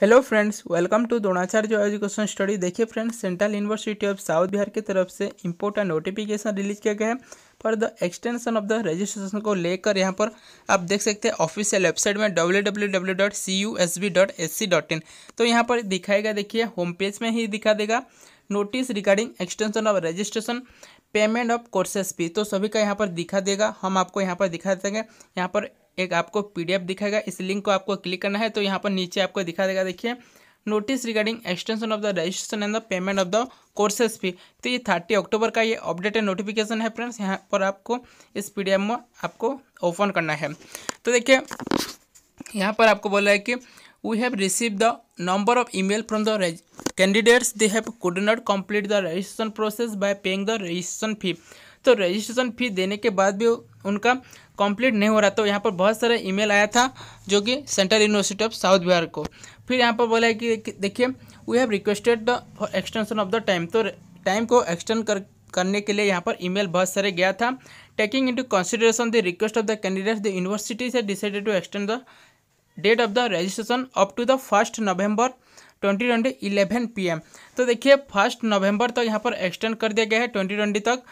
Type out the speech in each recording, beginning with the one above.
hello friends welcome to Dronacharya education study देखिए friends central university of south Bihar की तरफ से इम्पोर्टेंट नोटिफिकेशन रिलीज किया गया है for the extension of the registration को लेकर यहाँ पर आप देख सकते हैं ऑफिशियल वेबसाइट में डब्ल्यू तो यहाँ पर दिखाएगा देखिए होम पेज में ही दिखा देगा notice regarding extension of registration payment of courses भी तो सभी का यहाँ पर दिखा देगा हम आपको यहाँ पर दिखा देंगे यहाँ पर एक आपको पीडीएफ दिखाएगा इस लिंक को आपको क्लिक करना है तो यहाँ पर नीचे आपको दिखा देगा देखिए notice regarding extension of the registration and the payment of the courses fee तो ये थर्टी अक्टूबर का ये अपडेटेड नोटिफिकेशन है फ्रेंड्स यहाँ पर आपको इस पी में आपको ओपन करना है तो देखिए यहाँ पर आपको बोला है कि we have received the number of email from the candidates they have could not complete the registration process by paying the registration fee तो रजिस्ट्रेशन फी देने के बाद भी उनका कंप्लीट नहीं हो रहा तो यहाँ पर बहुत सारे ईमेल आया था जो कि central university of south Bihar को फिर यहाँ पर बोला है कि देखिए we have requested the extension of the time तो टाइम को एक्सटेंड कर करने के लिए यहाँ पर ईमेल बहुत सारे गया था taking into consideration the request of the candidates the university से decided to extend the date of the registration up to the first November 2020 P M तो देखिए फर्स्ट नवंबर तक तो यहाँ पर एक्सटेंड कर दिया गया है 2020 तक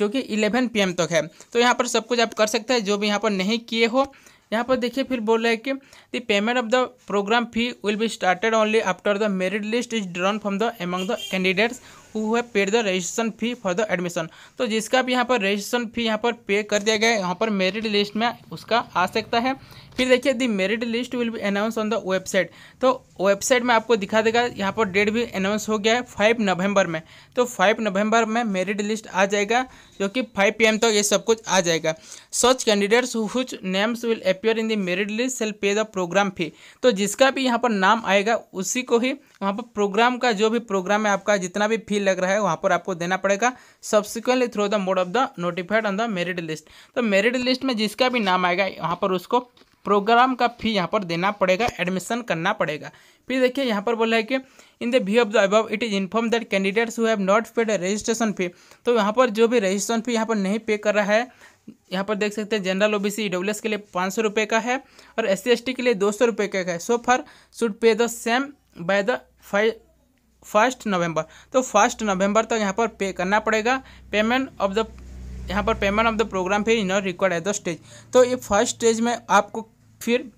जो कि 11 एम तक है तो यहाँ पर सब कुछ आप कर सकते हैं जो भी यहाँ पर नहीं किए हो यहाँ पर देखिए फिर बोल रहे हैं कि the payment of the program fee will be started only after the merit list is drawn from the among the candidates who have paid the registration fee for the admission तो जिसका भी यहाँ पर रजिस्ट्रेशन फी यहाँ पर पे कर दिया गया है यहाँ पर मेरिट लिस्ट में उसका आ सकता है फिर देखिए the merit list will be announce on the website तो वेबसाइट में आपको दिखा देगा यहाँ पर डेट भी अनाउंस हो गया है फाइव नवंबर में तो फाइव नवंबर में मेरिट लिस्ट आ जाएगा जो कि फाइव पी तक तो ये सब कुछ आ जाएगा such candidates whose names will appear in the merit list shall pay the program fee तो जिसका भी यहाँ पर नाम आएगा उसी को ही वहाँ पर प्रोग्राम का जो भी प्रोग्राम है आपका जितना भी फी ही लग रहा है वहाँ पर आपको देना पड़ेगा subsequently through the mode of the notified on the merit list तो मेरिट लिस्ट में जिसका भी नाम आएगा यहाँ पर उसको प्रोग्राम का फी यहाँ पर देना पड़ेगा एडमिशन करना पड़ेगा फिर देखिए यहाँ पर बोला है कि in the view of the above it is inform that candidates who have not paid registration fee तो यहाँ पर जो भी रजिस्ट्रेशन फी यहाँ पर नहीं पे कर रहा है यहाँ पर देख सकते हैं जनरल ओ बी सी के लिए पाँच सौ रुपये का है और एस सी के लिए दो सौ रुपये का है so far should pay the same by the five first November तो फर्स्ट नवंबर तक तो यहाँ पर पे करना पड़ेगा पेमेंट ऑफ द यहाँ पर payment of the program is not required at the stage तो ये फर्स्ट स्टेज में आपको फिर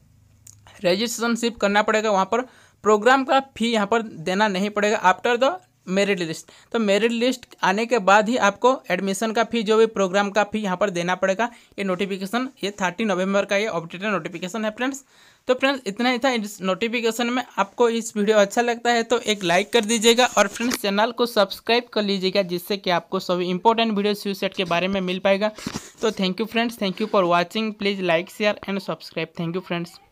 रजिस्ट्रेशन सिर्फ करना पड़ेगा वहाँ पर प्रोग्राम का फी यहाँ पर देना नहीं पड़ेगा आफ्टर द मेरिट लिस्ट तो मेरिट लिस्ट आने के बाद ही आपको एडमिशन का फी जो भी प्रोग्राम का फी यहाँ पर देना पड़ेगा ये नोटिफिकेशन ये थर्टी नवंबर का ये ऑपडेटेड नोटिफिकेशन है फ्रेंड्स तो फ्रेंड्स इतना ही था इस नोटिफिकेशन में आपको इस वीडियो अच्छा लगता है तो एक लाइक कर दीजिएगा और फ्रेंड्स चैनल को सब्सक्राइब कर लीजिएगा जिससे कि आपको सभी इंपॉर्टेंट वीडियो स्यू सेट के बारे में मिल पाएगा तो thank you friends thank you for watching please like share and subscribe thank you friends